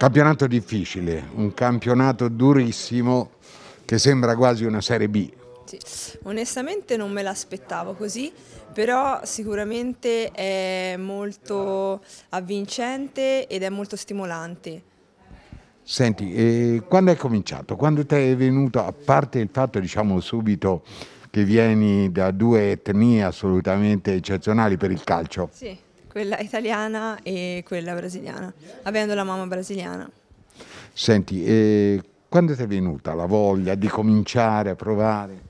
Campionato difficile, un campionato durissimo che sembra quasi una Serie B. Sì. Onestamente non me l'aspettavo così, però sicuramente è molto avvincente ed è molto stimolante. Senti, eh, quando è cominciato? Quando ti è venuto, a parte il fatto diciamo subito che vieni da due etnie assolutamente eccezionali per il calcio? Sì quella italiana e quella brasiliana, avendo la mamma brasiliana. Senti, eh, quando ti è venuta la voglia di cominciare a provare?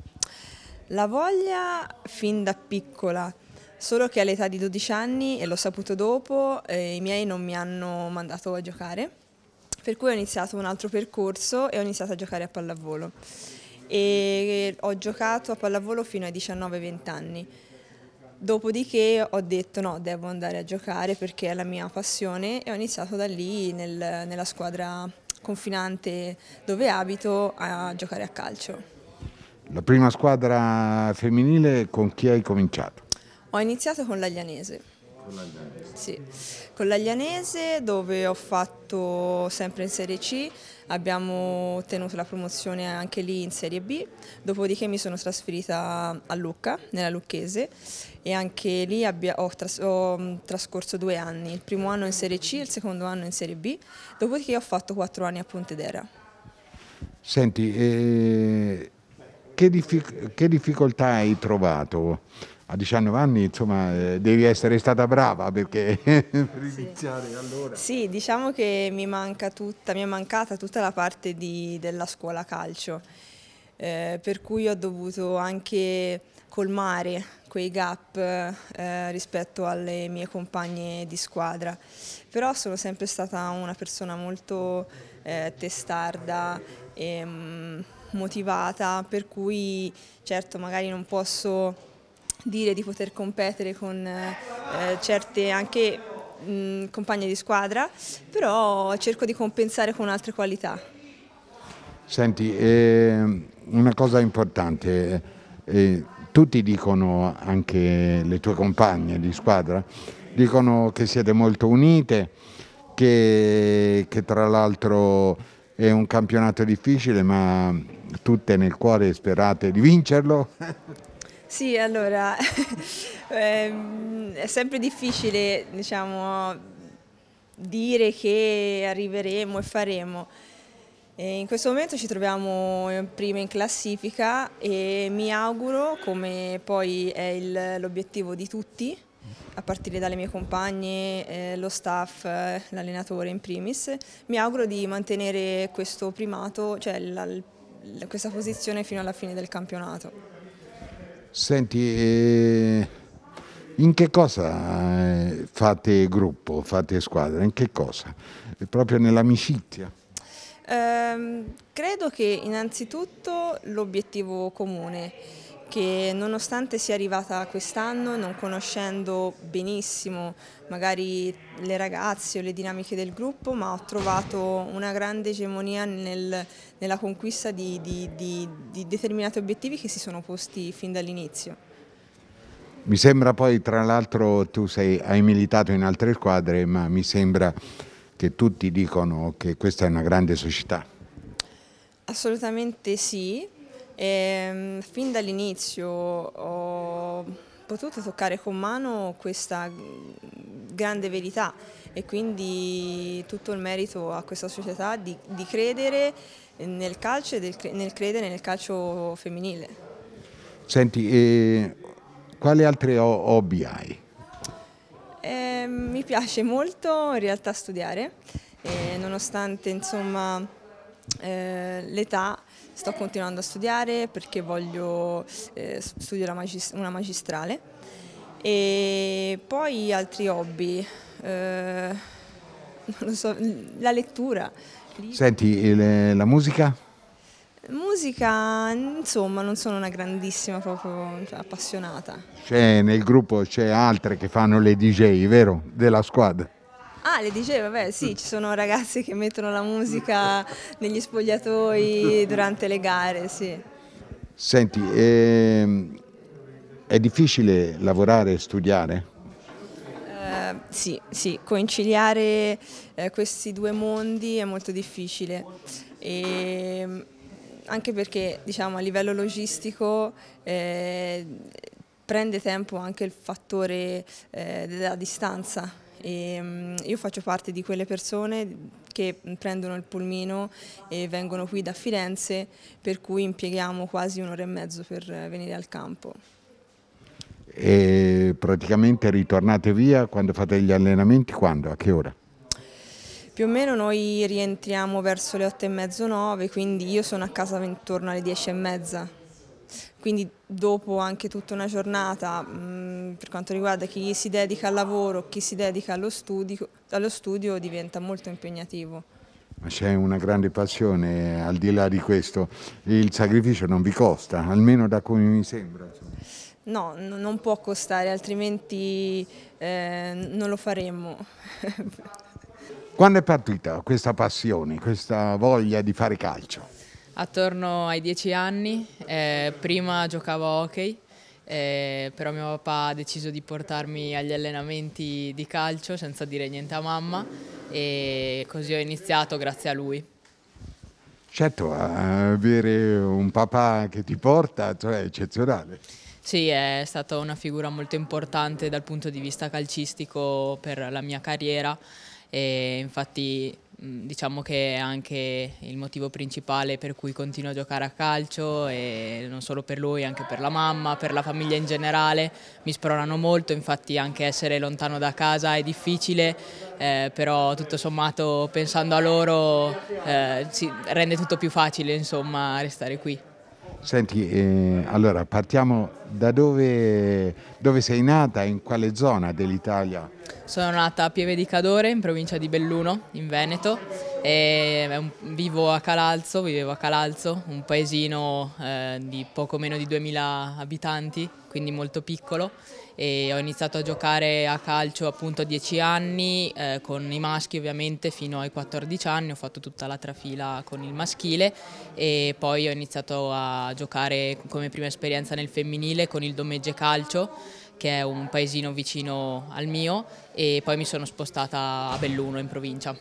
La voglia fin da piccola, solo che all'età di 12 anni, e l'ho saputo dopo, eh, i miei non mi hanno mandato a giocare, per cui ho iniziato un altro percorso e ho iniziato a giocare a pallavolo. E ho giocato a pallavolo fino ai 19-20 anni. Dopodiché ho detto no, devo andare a giocare perché è la mia passione e ho iniziato da lì nel, nella squadra confinante dove abito a giocare a calcio. La prima squadra femminile con chi hai cominciato? Ho iniziato con l'Aglianese. Con l'Aglianese? Sì, con l'Aglianese dove ho fatto sempre in Serie C, abbiamo ottenuto la promozione anche lì in Serie B, dopodiché mi sono trasferita a Lucca, nella Lucchese, e anche lì ho, tras ho trascorso due anni, il primo anno in Serie C e il secondo anno in Serie B, dopodiché ho fatto quattro anni a Pontedera. Senti, eh, che, diffic che difficoltà hai trovato? a 19 anni insomma eh, devi essere stata brava perché per sì. allora. Sì, diciamo che mi, manca tutta, mi è mancata tutta la parte di, della scuola calcio, eh, per cui ho dovuto anche colmare quei gap eh, rispetto alle mie compagne di squadra. Però sono sempre stata una persona molto eh, testarda e mh, mm, motivata, per cui certo magari non posso dire di poter competere con eh, certe anche mh, compagne di squadra, però cerco di compensare con altre qualità. Senti, eh, una cosa importante, eh, tutti dicono, anche le tue compagne di squadra, dicono che siete molto unite, che, che tra l'altro è un campionato difficile, ma tutte nel cuore sperate di vincerlo. Sì, allora, ehm, è sempre difficile diciamo, dire che arriveremo e faremo. E in questo momento ci troviamo prima in classifica e mi auguro, come poi è l'obiettivo di tutti, a partire dalle mie compagne, eh, lo staff, eh, l'allenatore in primis, mi auguro di mantenere questo primato, cioè la, la, questa posizione fino alla fine del campionato. Senti, eh, in che cosa eh, fate gruppo, fate squadra? In che cosa? Eh, proprio nell'amicizia? Eh, credo che innanzitutto l'obiettivo comune che nonostante sia arrivata quest'anno, non conoscendo benissimo magari le ragazze o le dinamiche del gruppo, ma ho trovato una grande egemonia nel, nella conquista di, di, di, di determinati obiettivi che si sono posti fin dall'inizio. Mi sembra poi, tra l'altro, tu sei, hai militato in altre squadre, ma mi sembra che tutti dicono che questa è una grande società. Assolutamente sì, e, ehm, fin dall'inizio ho potuto toccare con mano questa grande verità e quindi tutto il merito a questa società di, di credere nel calcio e del, nel credere nel calcio femminile. Senti, eh, quali altre hobby hai? Eh, mi piace molto in realtà studiare, eh, nonostante eh, l'età Sto continuando a studiare perché voglio eh, studiare una magistrale e poi altri hobby, eh, so, la lettura. Senti, eh, la musica? Musica, insomma, non sono una grandissima proprio cioè, appassionata. C'è nel gruppo c'è altre che fanno le DJ, vero? Della squadra. Ah, le dicevo, beh sì, ci sono ragazzi che mettono la musica negli spogliatoi durante le gare, sì. Senti, ehm, è difficile lavorare e studiare? Eh, sì, sì, conciliare eh, questi due mondi è molto difficile. E, ehm, anche perché diciamo, a livello logistico eh, prende tempo anche il fattore eh, della distanza e ehm, io faccio parte di quelle persone che prendono il pulmino e vengono qui da Firenze, per cui impieghiamo quasi un'ora e mezzo per venire al campo. E praticamente ritornate via quando fate gli allenamenti? Quando? A che ora? Più o meno noi rientriamo verso le otto e mezzo, nove, quindi io sono a casa intorno alle dieci e mezza quindi dopo anche tutta una giornata mm, per quanto riguarda chi si dedica al lavoro, chi si dedica allo studio, allo studio diventa molto impegnativo. Ma c'è una grande passione eh, al di là di questo, il sacrificio non vi costa, almeno da come mi sembra. No, non può costare, altrimenti eh, non lo faremmo. Quando è partita questa passione, questa voglia di fare calcio? attorno ai 10 anni, eh, prima giocavo a hockey, eh, però mio papà ha deciso di portarmi agli allenamenti di calcio senza dire niente a mamma e così ho iniziato grazie a lui. Certo, avere un papà che ti porta cioè, è eccezionale. Sì, è stata una figura molto importante dal punto di vista calcistico per la mia carriera e infatti Mm, diciamo che è anche il motivo principale per cui continuo a giocare a calcio e non solo per lui, anche per la mamma, per la famiglia in generale, mi spronano molto, infatti anche essere lontano da casa è difficile, eh, però tutto sommato pensando a loro eh, rende tutto più facile insomma restare qui. Senti, eh, allora partiamo da dove, dove, sei nata, in quale zona dell'Italia? Sono nata a Pieve di Cadore, in provincia di Belluno, in Veneto e vivo a Calalzo, vivevo a Calalzo, un paesino eh, di poco meno di 2000 abitanti, quindi molto piccolo e ho iniziato a giocare a calcio appunto a 10 anni, eh, con i maschi ovviamente fino ai 14 anni, ho fatto tutta la trafila con il maschile e poi ho iniziato a giocare come prima esperienza nel femminile con il Domegge Calcio che è un paesino vicino al mio e poi mi sono spostata a Belluno in provincia.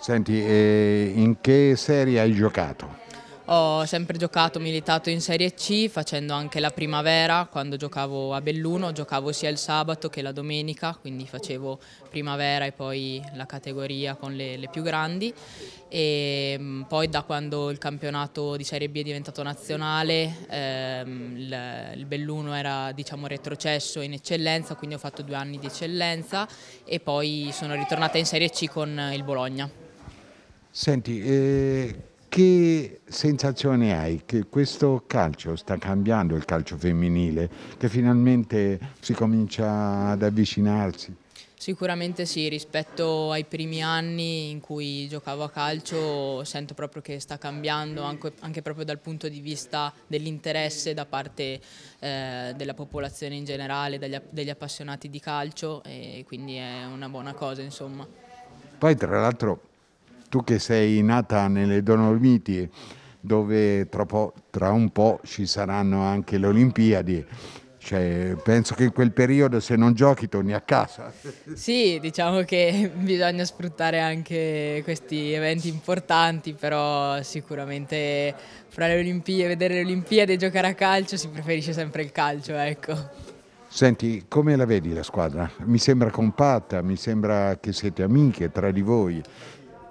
Senti, eh, in che serie hai giocato? Ho sempre giocato, militato in Serie C, facendo anche la primavera, quando giocavo a Belluno, giocavo sia il sabato che la domenica, quindi facevo primavera e poi la categoria con le, le più grandi. E mm, poi da quando il campionato di Serie B è diventato nazionale, ehm, il, il, Belluno era diciamo, retrocesso in eccellenza, quindi ho fatto due anni di eccellenza e poi sono ritornata in Serie C con il Bologna. Senti, eh, che sensazione hai che questo calcio sta cambiando, il calcio femminile, che finalmente si comincia ad avvicinarsi? Sicuramente sì, rispetto ai primi anni in cui giocavo a calcio sento proprio che sta cambiando anche, anche proprio dal punto di vista dell'interesse da parte eh, della popolazione in generale, dagli, degli appassionati di calcio e quindi è una buona cosa insomma. Poi tra l'altro tu che sei nata nelle Dolomiti, dove tra, po tra un po' ci saranno anche le Olimpiadi, cioè, penso che in quel periodo se non giochi torni a casa. Sì, diciamo che bisogna sfruttare anche questi eventi importanti, però sicuramente fra le Olimpiadi, vedere le Olimpiadi e giocare a calcio si preferisce sempre il calcio, ecco. Senti, come la vedi la squadra? Mi sembra compatta, mi sembra che siete amiche tra di voi.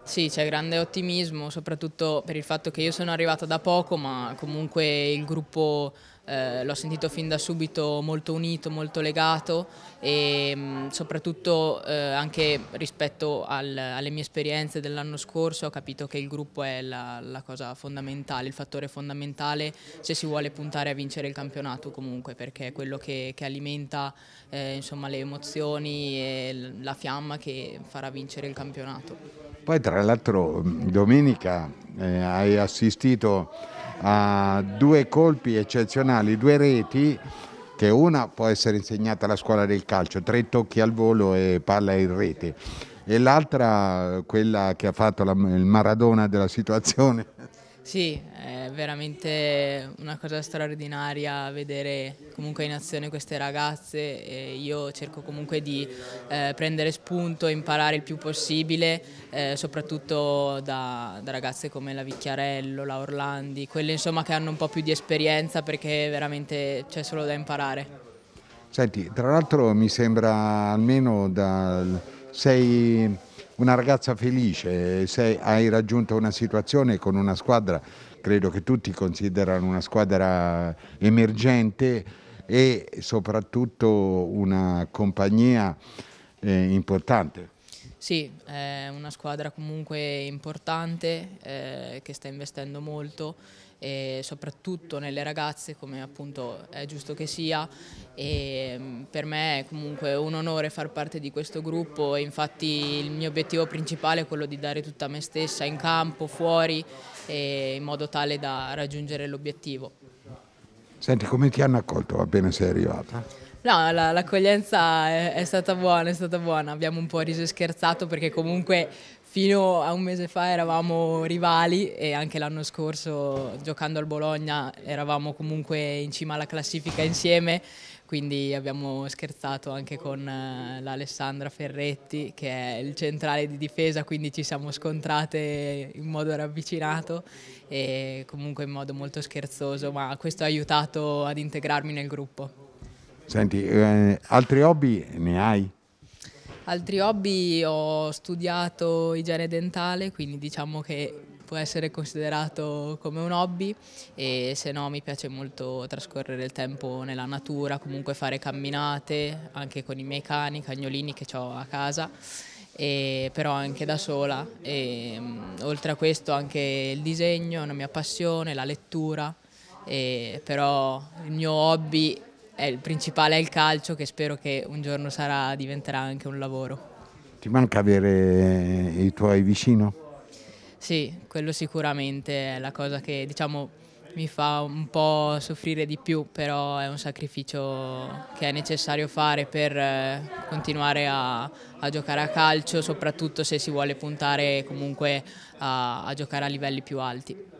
Sì, c'è grande ottimismo, soprattutto per il fatto che io sono arrivata da poco, ma comunque il gruppo eh, l'ho sentito fin da subito molto unito, molto legato e mh, mm, soprattutto eh, anche rispetto al, alle mie esperienze dell'anno scorso ho capito che il gruppo è la, la, cosa fondamentale, il fattore fondamentale se si vuole puntare a vincere il campionato comunque perché è quello che, che alimenta eh, insomma, le emozioni e la fiamma che farà vincere il campionato. Poi tra l'altro mm, domenica eh, hai assistito a due colpi eccezionali finali, due reti, che una può essere insegnata alla scuola del calcio, tre tocchi al volo e palla in rete, e l'altra quella che ha fatto la, il Maradona della situazione. Sì, veramente una cosa straordinaria vedere comunque in azione queste ragazze e io cerco comunque di eh, prendere spunto, e imparare il più possibile, eh, soprattutto da, da, ragazze come la Vicchiarello, la Orlandi, quelle insomma che hanno un po' più di esperienza perché veramente c'è solo da imparare. Senti, tra l'altro mi sembra almeno da... sei una ragazza felice, sei, hai raggiunto una situazione con una squadra credo che tutti considerano una squadra emergente e soprattutto una compagnia eh, importante. Sì, è una squadra comunque importante eh, che sta investendo molto e soprattutto nelle ragazze come appunto è giusto che sia e mm, per me è comunque un onore far parte di questo gruppo e infatti il mio obiettivo principale è quello di dare tutta me stessa in campo, fuori in modo tale da raggiungere l'obiettivo. Senti, come ti hanno accolto appena sei arrivata? No, l'accoglienza è, stata buona, è stata buona. Abbiamo un po' riso e scherzato perché comunque Fino a un mese fa eravamo rivali e anche l'anno scorso giocando al Bologna eravamo comunque in cima alla classifica insieme, quindi abbiamo scherzato anche con eh, l'Alessandra Ferretti che è il centrale di difesa, quindi ci siamo scontrate in modo ravvicinato e comunque in modo molto scherzoso, ma questo ha aiutato ad integrarmi nel gruppo. Senti, eh, altri hobby ne hai? Altri hobby ho studiato igiene dentale, quindi diciamo che può essere considerato come un hobby e se no mi piace molto trascorrere il tempo nella natura, comunque fare camminate anche con i miei cani, cagnolini che ho a casa. E, però anche da sola e, mm, oltre a questo anche il disegno è una mia passione, la lettura e, però il mio hobby il principale è il calcio che spero che un giorno sarà, diventerà anche un lavoro. Ti manca avere eh, i tuoi vicino? Sì, quello sicuramente è la cosa che diciamo, mi fa un po' soffrire di più, però è un sacrificio che è necessario fare per eh, continuare a, a giocare a calcio, soprattutto se si vuole puntare comunque a, a giocare a livelli più alti.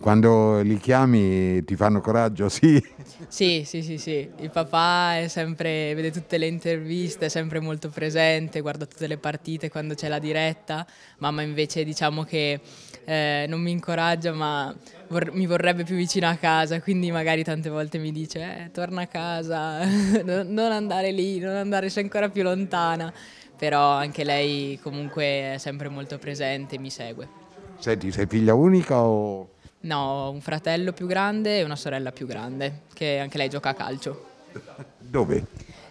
Quando li chiami ti fanno coraggio, sì? Sì, sì, sì, sì. Il papà è sempre, vede tutte le interviste, è sempre molto presente, guarda tutte le partite quando c'è la diretta. Mamma invece diciamo che eh, non mi incoraggia ma vor mi vorrebbe più vicino a casa, quindi magari tante volte mi dice eh, torna a casa, non andare lì, non andare, sei ancora più lontana. Però anche lei comunque è sempre molto presente mi segue. Senti, sei figlia unica o... No, ho un fratello più grande e una sorella più grande, che anche lei gioca a calcio. Dove?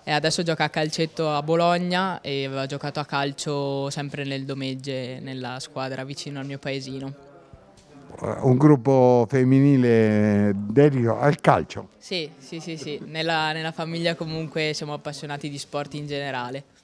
E adesso gioca a calcetto a Bologna e aveva giocato a calcio sempre nel Domegge, nella squadra vicino al mio paesino un gruppo femminile dedicato al calcio. Sì, sì, sì, sì. Nella, nella famiglia comunque siamo appassionati di sport in generale.